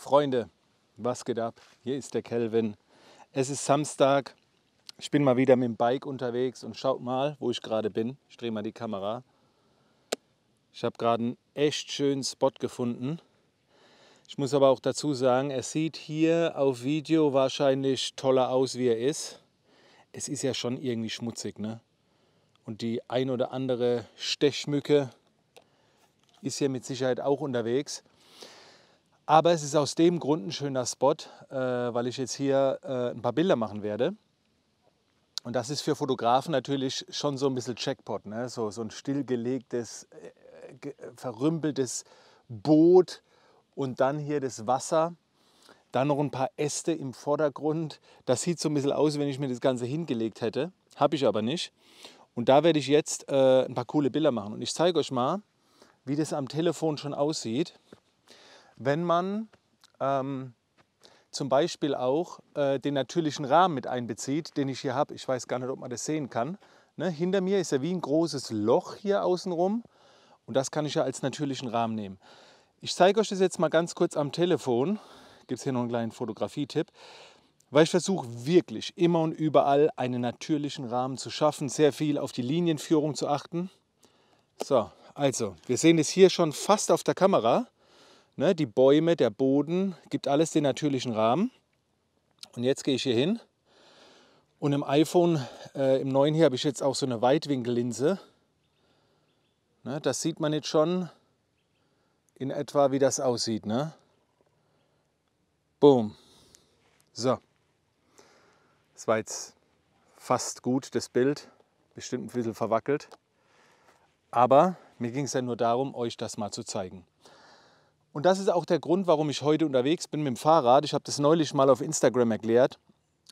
Freunde, was geht ab? Hier ist der Kelvin. Es ist Samstag. Ich bin mal wieder mit dem Bike unterwegs und schaut mal, wo ich gerade bin. Ich drehe mal die Kamera. Ich habe gerade einen echt schönen Spot gefunden. Ich muss aber auch dazu sagen, es sieht hier auf Video wahrscheinlich toller aus, wie er ist. Es ist ja schon irgendwie schmutzig, ne? Und die ein oder andere Stechmücke ist hier mit Sicherheit auch unterwegs. Aber es ist aus dem Grund ein schöner Spot, äh, weil ich jetzt hier äh, ein paar Bilder machen werde. Und das ist für Fotografen natürlich schon so ein bisschen Checkpot, ne? so, so ein stillgelegtes, äh, verrümpeltes Boot und dann hier das Wasser. Dann noch ein paar Äste im Vordergrund. Das sieht so ein bisschen aus, wenn ich mir das Ganze hingelegt hätte. Habe ich aber nicht. Und da werde ich jetzt ein paar coole Bilder machen. Und ich zeige euch mal, wie das am Telefon schon aussieht wenn man ähm, zum Beispiel auch äh, den natürlichen Rahmen mit einbezieht, den ich hier habe. Ich weiß gar nicht, ob man das sehen kann. Ne? Hinter mir ist ja wie ein großes Loch hier außenrum und das kann ich ja als natürlichen Rahmen nehmen. Ich zeige euch das jetzt mal ganz kurz am Telefon. Gibt es hier noch einen kleinen Fotografietipp. Weil ich versuche wirklich immer und überall einen natürlichen Rahmen zu schaffen, sehr viel auf die Linienführung zu achten. So, also, wir sehen es hier schon fast auf der Kamera. Ne, die Bäume, der Boden, gibt alles den natürlichen Rahmen. Und jetzt gehe ich hier hin. Und im iPhone, äh, im neuen hier, habe ich jetzt auch so eine Weitwinkellinse. Ne, das sieht man jetzt schon in etwa, wie das aussieht. Ne? Boom. So. Das war jetzt fast gut, das Bild. Bestimmt ein bisschen verwackelt. Aber mir ging es ja nur darum, euch das mal zu zeigen. Und das ist auch der Grund, warum ich heute unterwegs bin mit dem Fahrrad. Ich habe das neulich mal auf Instagram erklärt.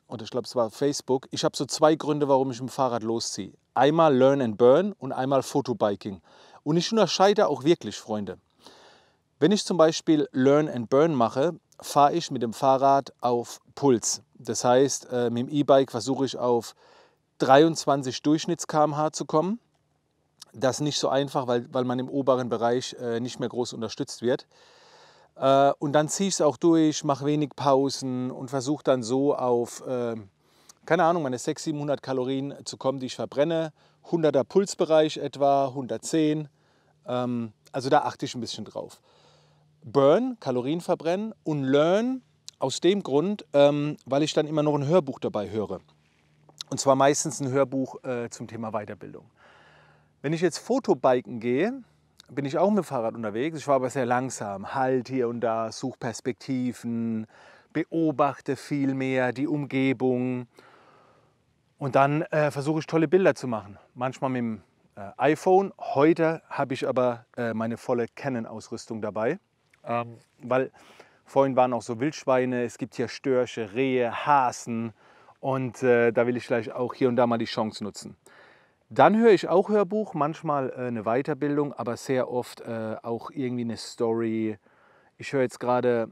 Oder ich glaube, es war Facebook. Ich habe so zwei Gründe, warum ich mit dem Fahrrad losziehe. Einmal Learn and Burn und einmal Fotobiking. Und ich unterscheide auch wirklich, Freunde. Wenn ich zum Beispiel Learn and Burn mache, fahre ich mit dem Fahrrad auf Puls. Das heißt, äh, mit dem E-Bike versuche ich auf 23 Durchschnitts km/h zu kommen das ist nicht so einfach, weil, weil man im oberen Bereich äh, nicht mehr groß unterstützt wird. Äh, und dann ziehe ich es auch durch, mache wenig Pausen und versuche dann so auf, äh, keine Ahnung, meine 600, 700 Kalorien zu kommen, die ich verbrenne. 100er Pulsbereich etwa, 110. Ähm, also da achte ich ein bisschen drauf. Burn, Kalorien verbrennen und Learn aus dem Grund, ähm, weil ich dann immer noch ein Hörbuch dabei höre. Und zwar meistens ein Hörbuch äh, zum Thema Weiterbildung. Wenn ich jetzt Fotobiken gehe, bin ich auch mit dem Fahrrad unterwegs. Ich war aber sehr langsam. Halt hier und da, such Perspektiven, beobachte viel mehr die Umgebung. Und dann äh, versuche ich tolle Bilder zu machen. Manchmal mit dem äh, iPhone. Heute habe ich aber äh, meine volle Canon-Ausrüstung dabei. Ähm. Weil vorhin waren auch so Wildschweine. Es gibt hier Störche, Rehe, Hasen. Und äh, da will ich vielleicht auch hier und da mal die Chance nutzen. Dann höre ich auch Hörbuch, manchmal äh, eine Weiterbildung, aber sehr oft äh, auch irgendwie eine Story. Ich höre jetzt gerade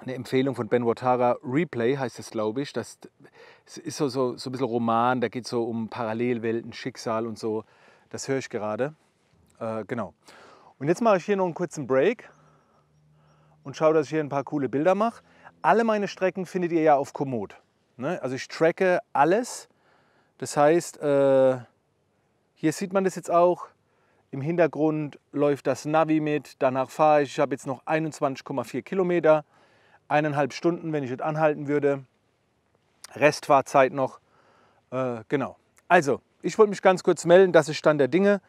eine Empfehlung von Ben Watara, Replay heißt es, glaube ich. Das ist so, so, so ein bisschen Roman, da geht es so um Parallelwelten, Schicksal und so. Das höre ich gerade. Äh, genau. Und jetzt mache ich hier noch einen kurzen Break und schaue, dass ich hier ein paar coole Bilder mache. Alle meine Strecken findet ihr ja auf Komoot. Ne? Also ich tracke alles. Das heißt, äh, hier sieht man das jetzt auch. Im Hintergrund läuft das Navi mit, danach fahre ich. Ich habe jetzt noch 21,4 Kilometer, eineinhalb Stunden, wenn ich jetzt anhalten würde. Restfahrzeit noch. Äh, genau. Also, ich wollte mich ganz kurz melden, das ist Stand der Dinge.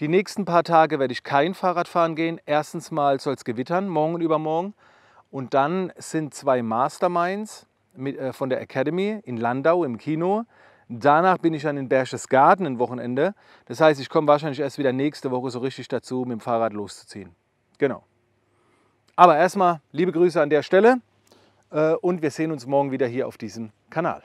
Die nächsten paar Tage werde ich kein Fahrrad fahren gehen. Erstens mal soll es gewittern, morgen und übermorgen. Und dann sind zwei Masterminds mit, äh, von der Academy in Landau im Kino. Danach bin ich an den Berchtesgaden ein Wochenende. Das heißt, ich komme wahrscheinlich erst wieder nächste Woche so richtig dazu, mit dem Fahrrad loszuziehen. Genau. Aber erstmal liebe Grüße an der Stelle äh, und wir sehen uns morgen wieder hier auf diesem Kanal.